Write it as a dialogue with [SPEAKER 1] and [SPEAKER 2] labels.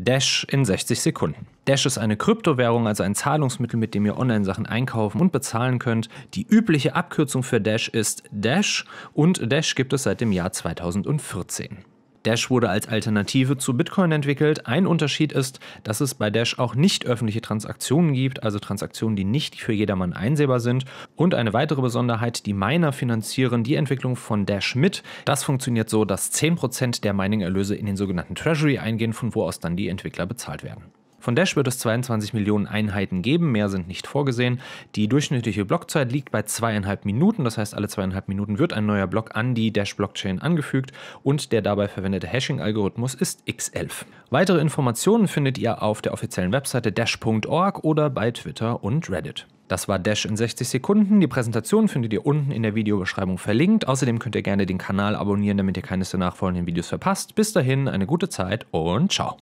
[SPEAKER 1] Dash in 60 Sekunden. Dash ist eine Kryptowährung, also ein Zahlungsmittel, mit dem ihr Online-Sachen einkaufen und bezahlen könnt. Die übliche Abkürzung für Dash ist Dash und Dash gibt es seit dem Jahr 2014. Dash wurde als Alternative zu Bitcoin entwickelt. Ein Unterschied ist, dass es bei Dash auch nicht öffentliche Transaktionen gibt, also Transaktionen, die nicht für jedermann einsehbar sind. Und eine weitere Besonderheit, die Miner finanzieren die Entwicklung von Dash mit. Das funktioniert so, dass 10% der Mining-Erlöse in den sogenannten Treasury eingehen, von wo aus dann die Entwickler bezahlt werden. Von Dash wird es 22 Millionen Einheiten geben, mehr sind nicht vorgesehen. Die durchschnittliche Blockzeit liegt bei zweieinhalb Minuten, das heißt alle zweieinhalb Minuten wird ein neuer Block an die Dash-Blockchain angefügt und der dabei verwendete Hashing-Algorithmus ist x11. Weitere Informationen findet ihr auf der offiziellen Webseite dash.org oder bei Twitter und Reddit. Das war Dash in 60 Sekunden. Die Präsentation findet ihr unten in der Videobeschreibung verlinkt. Außerdem könnt ihr gerne den Kanal abonnieren, damit ihr keines der nachfolgenden Videos verpasst. Bis dahin, eine gute Zeit und ciao.